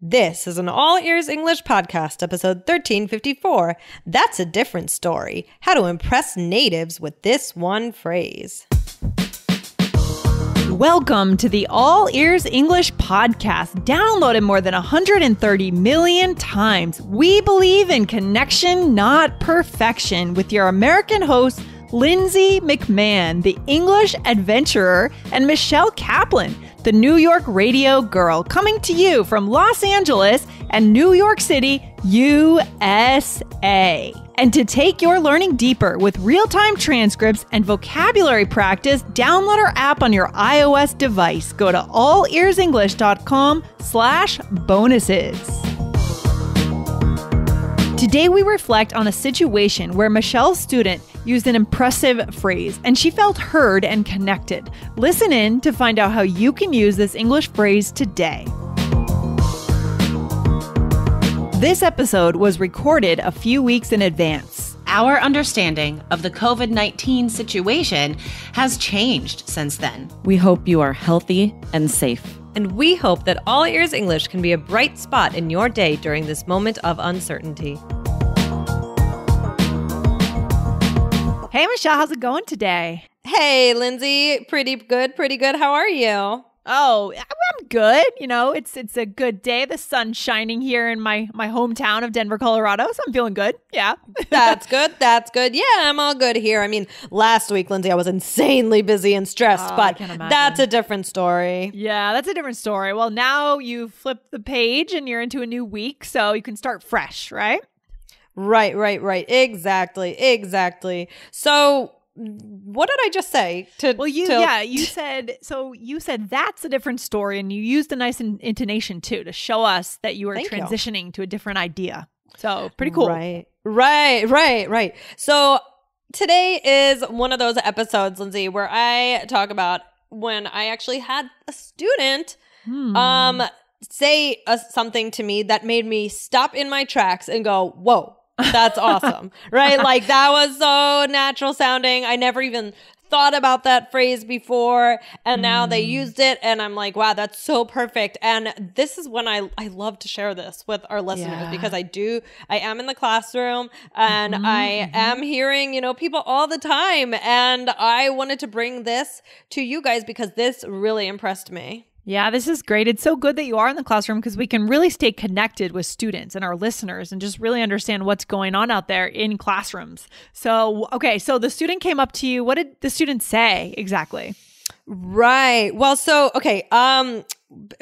This is an All Ears English Podcast, episode 1354. That's a different story. How to impress natives with this one phrase. Welcome to the All Ears English Podcast, downloaded more than 130 million times. We believe in connection, not perfection, with your American host, Lindsay McMahon, the English adventurer, and Michelle Kaplan, the New York radio girl, coming to you from Los Angeles and New York City, USA. And to take your learning deeper with real time transcripts and vocabulary practice, download our app on your iOS device. Go to allearsenglish.com slash bonuses. Today, we reflect on a situation where Michelle's student used an impressive phrase and she felt heard and connected. Listen in to find out how you can use this English phrase today. This episode was recorded a few weeks in advance. Our understanding of the COVID 19 situation has changed since then. We hope you are healthy and safe. And we hope that All Ears English can be a bright spot in your day during this moment of uncertainty. Hey, Michelle, how's it going today? Hey, Lindsay, pretty good, pretty good. How are you? Oh, I'm good. You know, it's it's a good day. The sun's shining here in my my hometown of Denver, Colorado. So I'm feeling good. Yeah. that's good. That's good. Yeah, I'm all good here. I mean, last week, Lindsay, I was insanely busy and stressed, oh, but that's a different story. Yeah, that's a different story. Well, now you flip the page and you're into a new week, so you can start fresh, right? Right, right, right. Exactly, exactly. So what did I just say? To well, you to, yeah, you said so. You said that's a different story, and you used a nice in, intonation too to show us that you were transitioning you. to a different idea. So pretty cool. Right, right, right, right. So today is one of those episodes, Lindsay, where I talk about when I actually had a student hmm. um say a, something to me that made me stop in my tracks and go, "Whoa." That's awesome. right? Like that was so natural sounding. I never even thought about that phrase before and now mm. they used it and I'm like, wow, that's so perfect. And this is when I I love to share this with our listeners yeah. because I do I am in the classroom and mm-hmm. I mm-hmm. am hearing, you know, people all the time and I wanted to bring this to you guys because this really impressed me. Yeah, this is great. It's so good that you are in the classroom because we can really stay connected with students and our listeners and just really understand what's going on out there in classrooms. So, okay, so the student came up to you. What did the student say exactly? Right. Well, so okay, um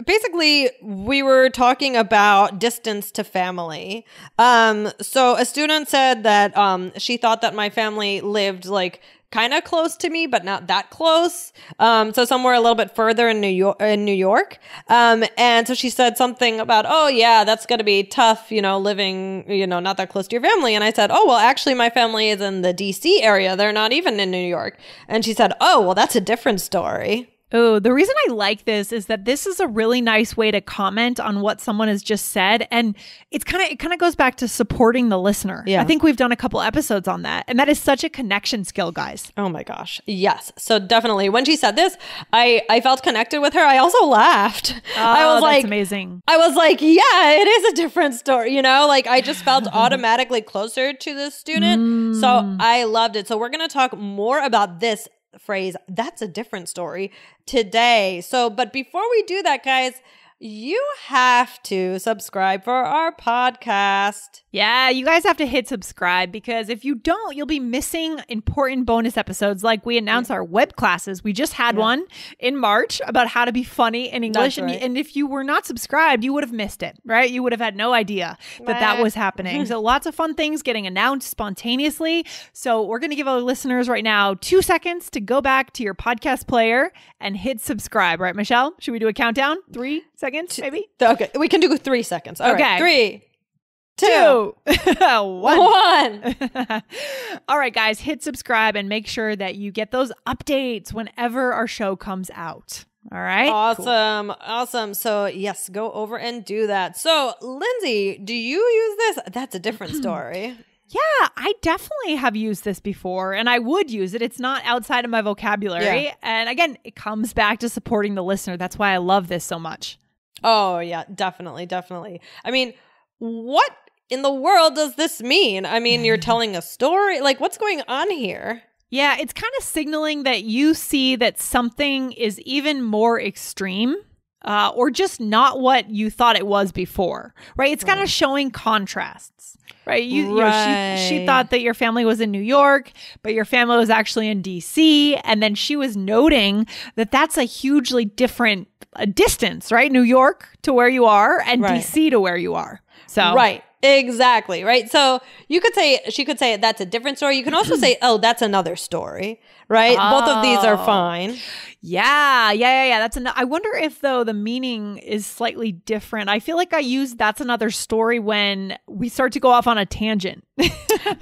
basically we were talking about distance to family um, so a student said that um, she thought that my family lived like kind of close to me but not that close um, so somewhere a little bit further in new york in new york um, and so she said something about oh yeah that's going to be tough you know living you know not that close to your family and i said oh well actually my family is in the dc area they're not even in new york and she said oh well that's a different story Oh, the reason I like this is that this is a really nice way to comment on what someone has just said. And it's kind of, it kind of goes back to supporting the listener. Yeah. I think we've done a couple episodes on that. And that is such a connection skill, guys. Oh my gosh. Yes. So definitely when she said this, I, I felt connected with her. I also laughed. Oh, I was like, amazing. I was like, yeah, it is a different story. You know, like I just felt automatically closer to this student. Mm. So I loved it. So we're going to talk more about this phrase, that's a different story today. So, but before we do that, guys, you have to subscribe for our podcast. Yeah, you guys have to hit subscribe because if you don't, you'll be missing important bonus episodes. Like we announce yeah. our web classes. We just had yeah. one in March about how to be funny in English. Right. And, and, if you were not subscribed, you would have missed it, right? You would have had no idea that that was happening. so lots of fun things getting announced spontaneously. So we're going to give our listeners right now two seconds to go back to your podcast player and hit subscribe, right, Michelle? Should we do a countdown? Three seconds, maybe? Okay, we can do three seconds. All okay. Right. Three Two, one, one. All right, guys, hit subscribe and make sure that you get those updates whenever our show comes out. All right. Awesome. Cool. Awesome. So, yes, go over and do that. So, Lindsay, do you use this? That's a different mm-hmm. story. Yeah, I definitely have used this before and I would use it. It's not outside of my vocabulary. Yeah. And again, it comes back to supporting the listener. That's why I love this so much. Oh, yeah, definitely. Definitely. I mean, what in the world does this mean? I mean, you're telling a story. Like, what's going on here? Yeah, it's kind of signaling that you see that something is even more extreme uh, or just not what you thought it was before, right? It's right. kind of showing contrasts, right? You, right. you know, she, she thought that your family was in New York, but your family was actually in DC. And then she was noting that that's a hugely different distance, right? New York to where you are and right. DC to where you are. So, right. Exactly, right? So you could say, she could say that's a different story. You can also say, oh, that's another story, right? Oh. Both of these are oh. fine. Yeah, yeah, yeah, yeah. That's an. I wonder if though the meaning is slightly different. I feel like I use that's another story when we start to go off on a tangent.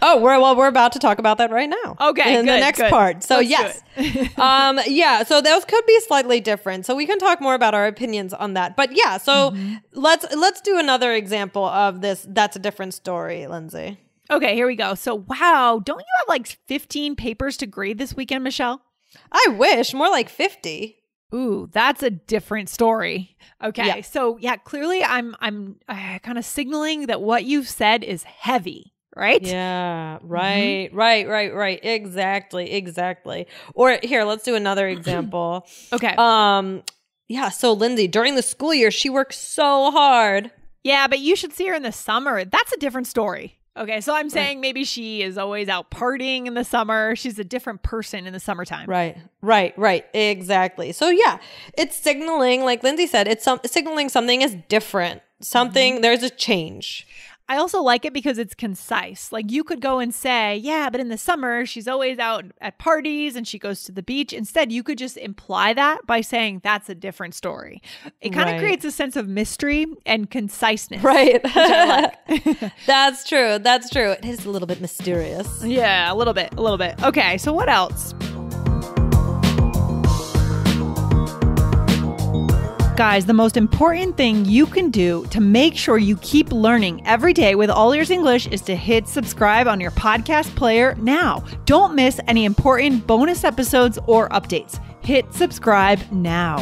oh, we're well, we're about to talk about that right now. Okay, in good, the next good. part. So Let's yes, um, yeah. So those could be slightly different. So we can talk more about our opinions on that. But yeah, so mm-hmm. let's let's do another example of this. That's a different story, Lindsay. Okay, here we go. So wow, don't you have like 15 papers to grade this weekend, Michelle? I wish more like 50. Ooh, that's a different story. Okay. Yeah. So, yeah, clearly I'm I'm uh, kind of signaling that what you've said is heavy, right? Yeah, mm-hmm. right. Mm-hmm. Right, right, right. Exactly, exactly. Or here, let's do another example. okay. Um yeah, so Lindsay, during the school year, she works so hard. Yeah, but you should see her in the summer. That's a different story. Okay, so I'm saying maybe she is always out partying in the summer. She's a different person in the summertime. Right, right, right. Exactly. So, yeah, it's signaling, like Lindsay said, it's some, signaling something is different. Something, mm-hmm. there's a change. I also like it because it's concise. Like you could go and say, yeah, but in the summer, she's always out at parties and she goes to the beach. Instead, you could just imply that by saying that's a different story. It kind of right. creates a sense of mystery and conciseness. Right. Like. that's true. That's true. It is a little bit mysterious. Yeah, a little bit. A little bit. Okay. So, what else? Guys, the most important thing you can do to make sure you keep learning every day with All Ears English is to hit subscribe on your podcast player now. Don't miss any important bonus episodes or updates. Hit subscribe now.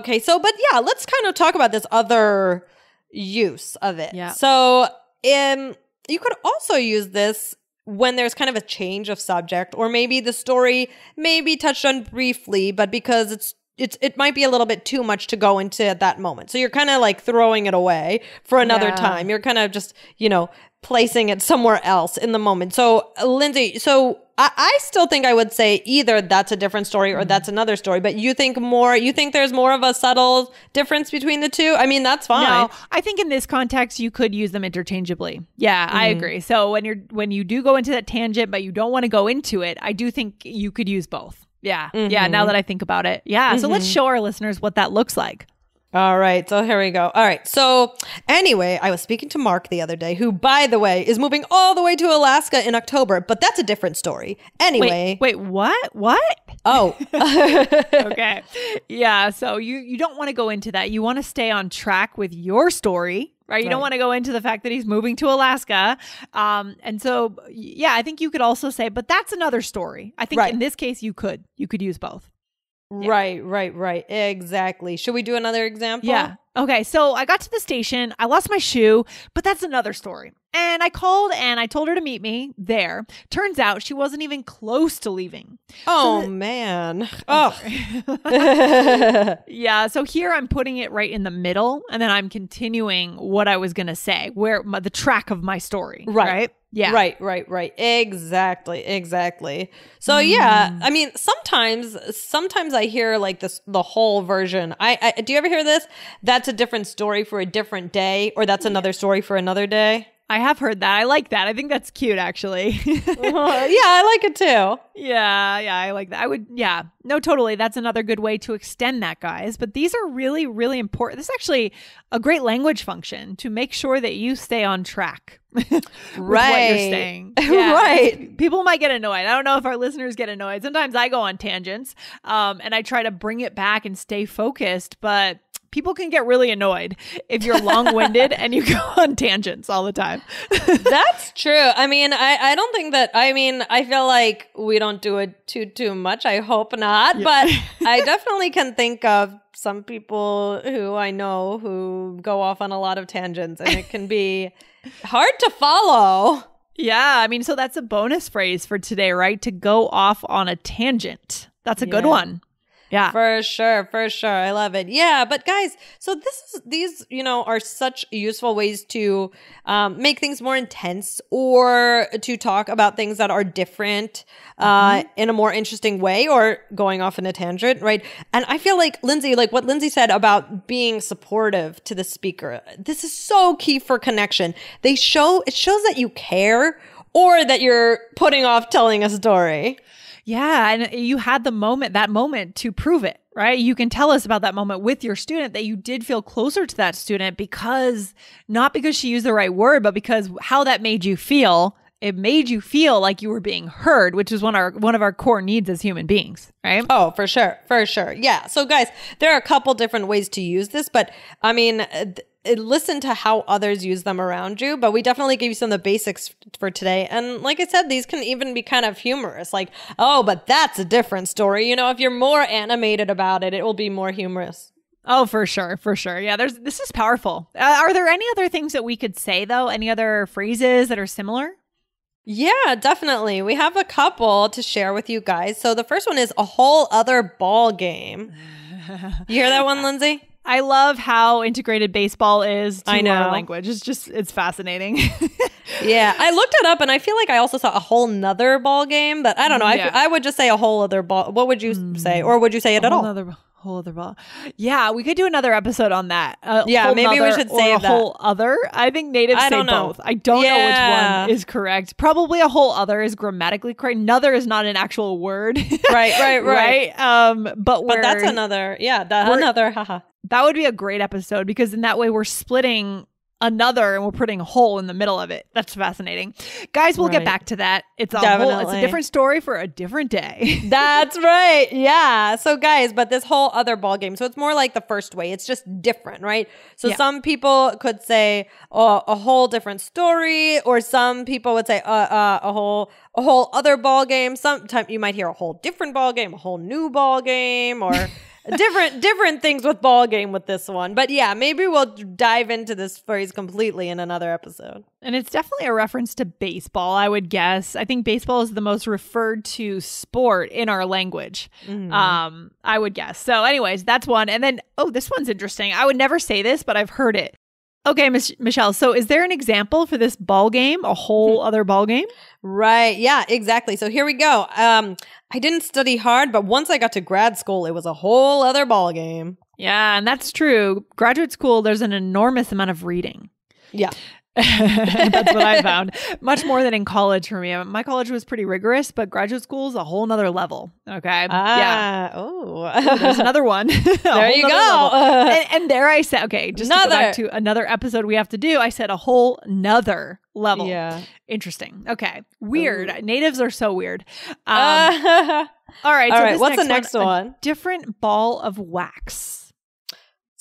Okay, so, but yeah, let's kind of talk about this other use of it. Yeah. So, in. Um, you could also use this when there's kind of a change of subject, or maybe the story may be touched on briefly, but because it's it's it might be a little bit too much to go into at that moment. So you're kind of like throwing it away for another yeah. time. You're kind of just, you know, placing it somewhere else in the moment. So uh, Lindsay, so I, I still think I would say either that's a different story or mm-hmm. that's another story, but you think more you think there's more of a subtle difference between the two? I mean, that's fine. No, I think in this context you could use them interchangeably. Yeah, mm-hmm. I agree. So when you're when you do go into that tangent but you don't want to go into it, I do think you could use both. Yeah. Mm-hmm. Yeah. Now mm-hmm. that I think about it. Yeah. Mm-hmm. So let's mm-hmm. show our listeners what that looks like. All right, so here we go. All right, so anyway, I was speaking to Mark the other day, who, by the way, is moving all the way to Alaska in October, but that's a different story. Anyway, wait, wait what? What? Oh, okay, yeah. So you you don't want to go into that. You want to stay on track with your story, right? You right. don't want to go into the fact that he's moving to Alaska. Um, and so, yeah, I think you could also say, but that's another story. I think right. in this case, you could you could use both. Yeah. Right, right, right. Exactly. Should we do another example? Yeah. Okay. So I got to the station. I lost my shoe, but that's another story. And I called and I told her to meet me there. Turns out she wasn't even close to leaving. Oh so th- man. Oh. yeah, so here I'm putting it right in the middle and then I'm continuing what I was going to say, where my, the track of my story, right? right? Yeah. Right, right, right. Exactly, exactly. So mm. yeah, I mean, sometimes sometimes I hear like this the whole version. I, I do you ever hear this? That's a different story for a different day or that's another story for another day? I have heard that. I like that. I think that's cute, actually. uh, yeah, I like it too. Yeah, yeah, I like that. I would, yeah, no, totally. That's another good way to extend that, guys. But these are really, really important. This is actually a great language function to make sure that you stay on track. right. What you're saying. Yeah. right. People might get annoyed. I don't know if our listeners get annoyed. Sometimes I go on tangents um, and I try to bring it back and stay focused, but people can get really annoyed if you're long-winded and you go on tangents all the time that's true i mean I, I don't think that i mean i feel like we don't do it too too much i hope not yeah. but i definitely can think of some people who i know who go off on a lot of tangents and it can be hard to follow yeah i mean so that's a bonus phrase for today right to go off on a tangent that's a yeah. good one yeah. For sure. For sure. I love it. Yeah. But guys, so this is, these, you know, are such useful ways to um, make things more intense or to talk about things that are different uh, mm-hmm. in a more interesting way or going off in a tangent. Right. And I feel like Lindsay, like what Lindsay said about being supportive to the speaker, this is so key for connection. They show, it shows that you care or that you're putting off telling a story. Yeah. And you had the moment, that moment to prove it, right? You can tell us about that moment with your student that you did feel closer to that student because not because she used the right word, but because how that made you feel it made you feel like you were being heard, which is one our one of our core needs as human beings, right? Oh, for sure, for sure. Yeah. So guys, there are a couple different ways to use this, but I mean, uh, th- listen to how others use them around you, but we definitely gave you some of the basics for today. And like I said, these can even be kind of humorous, like, "Oh, but that's a different story." You know, if you're more animated about it, it will be more humorous. Oh, for sure, for sure. Yeah, there's this is powerful. Uh, are there any other things that we could say though? Any other phrases that are similar? Yeah, definitely. We have a couple to share with you guys. So the first one is a whole other ball game. You hear that one, Lindsay? I love how integrated baseball is to I know. our language. It's just it's fascinating. yeah, I looked it up, and I feel like I also saw a whole nother ball game, but I don't know. Yeah. I, I would just say a whole other ball. What would you mm. say, or would you say it a at all? whole other ball. Yeah, we could do another episode on that. A yeah, maybe we should say a that. whole other. I think natives I say both. I don't yeah. know which one is correct. Probably a whole other is grammatically correct. Another is not an actual word. right, right, right. right? Um, but but that's another. Yeah, that another. Haha. That would be a great episode because in that way we're splitting another and we're putting a hole in the middle of it. That's fascinating. Guys, we'll right. get back to that. It's a whole it's a different story for a different day. That's right. Yeah. So guys, but this whole other ball game. So it's more like the first way. It's just different, right? So yeah. some people could say oh, a whole different story or some people would say uh, uh, a whole a whole other ball game. Sometimes you might hear a whole different ball game, a whole new ball game or different different things with ball game with this one. But yeah, maybe we'll dive into this phrase completely in another episode. And it's definitely a reference to baseball, I would guess. I think baseball is the most referred to sport in our language. Mm-hmm. Um, I would guess. So anyways, that's one. And then oh, this one's interesting. I would never say this, but I've heard it. Okay, Mich- Michelle. So, is there an example for this ball game, a whole hmm. other ball game? Right. Yeah. Exactly. So here we go. Um, I didn't study hard, but once I got to grad school, it was a whole other ball game. Yeah, and that's true. Graduate school, there's an enormous amount of reading. Yeah. That's what I found. Much more than in college for me. Uh, my college was pretty rigorous, but graduate school is a whole nother level. Okay. Ah, yeah. Oh, there's another one. there you go. And, and, there I said, okay, just another. to go back to another episode we have to do, I said a whole nother level. Yeah. Interesting. Okay. Weird. Ooh. Natives are so weird. Um, uh, all right. All so right. What's next the next one? one? different ball of wax.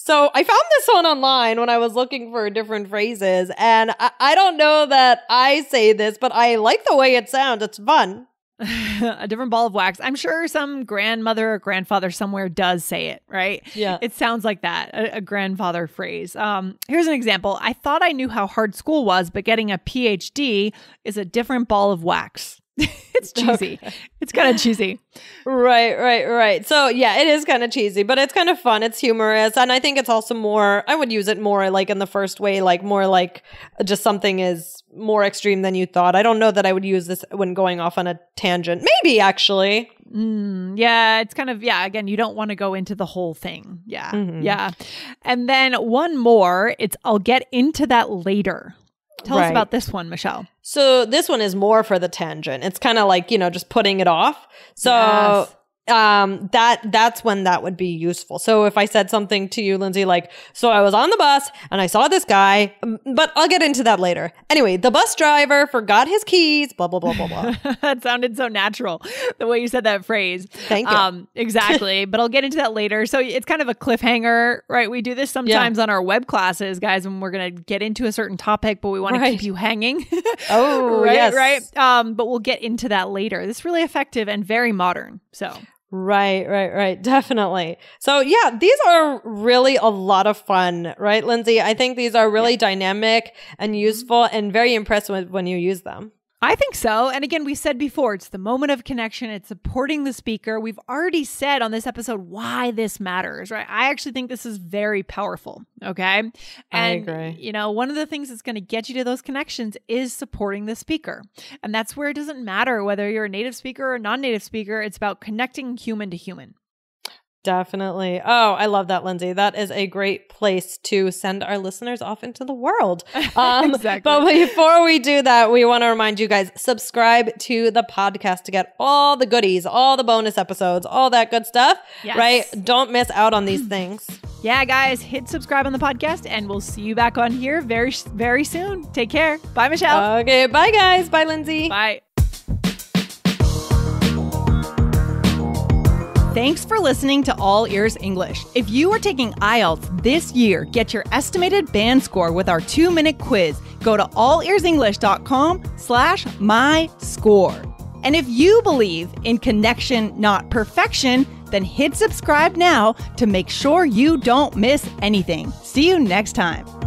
So I found this one online when I was looking for different phrases, and I, I don't know that I say this, but I like the way it sounds. It's fun. a different ball of wax. I'm sure some grandmother or grandfather somewhere does say it, right? Yeah. It sounds like that, a, a grandfather phrase. Um, here's an example. I thought I knew how hard school was, but getting a PhD is a different ball of wax. it's cheesy. Okay. It's kind of cheesy. Right, right, right. So, yeah, it is kind of cheesy, but it's kind of fun. It's humorous. And I think it's also more, I would use it more like in the first way, like more like just something is more extreme than you thought. I don't know that I would use this when going off on a tangent. Maybe, actually. Mm, yeah, it's kind of, yeah, again, you don't want to go into the whole thing. Yeah, mm-hmm. yeah. And then one more, it's I'll get into that later. Tell right. us about this one, Michelle. So this one is more for the tangent. It's kind of like, you know, just putting it off. So yes um that that's when that would be useful so if i said something to you lindsay like so i was on the bus and i saw this guy um, but i'll get into that later anyway the bus driver forgot his keys blah blah blah blah blah that sounded so natural the way you said that phrase thank you um exactly but i'll get into that later so it's kind of a cliffhanger right we do this sometimes yeah. on our web classes guys when we're gonna get into a certain topic but we want right. to keep you hanging oh right yes. right um but we'll get into that later this is really effective and very modern so Right, right, right. Definitely. So, yeah, these are really a lot of fun, right, Lindsay? I think these are really yeah. dynamic and mm-hmm. useful and very impressive when you use them. I think so. And again, we said before, it's the moment of connection, it's supporting the speaker. We've already said on this episode why this matters, right? I actually think this is very powerful. Okay. And, I agree. You know, one of the things that's going to get you to those connections is supporting the speaker. And that's where it doesn't matter whether you're a native speaker or non native speaker, it's about connecting human to human. Definitely. Oh, I love that, Lindsay. That is a great place to send our listeners off into the world. Um, exactly. But before we do that, we want to remind you guys subscribe to the podcast to get all the goodies, all the bonus episodes, all that good stuff. Yes. Right? Don't miss out on these things. Yeah, guys, hit subscribe on the podcast and we'll see you back on here very, very soon. Take care. Bye, Michelle. Okay. Bye, guys. Bye, Lindsay. Bye. Thanks for listening to All Ears English. If you are taking IELTS this year, get your estimated band score with our two-minute quiz. Go to allearsenglish.com slash my score. And if you believe in connection, not perfection, then hit subscribe now to make sure you don't miss anything. See you next time.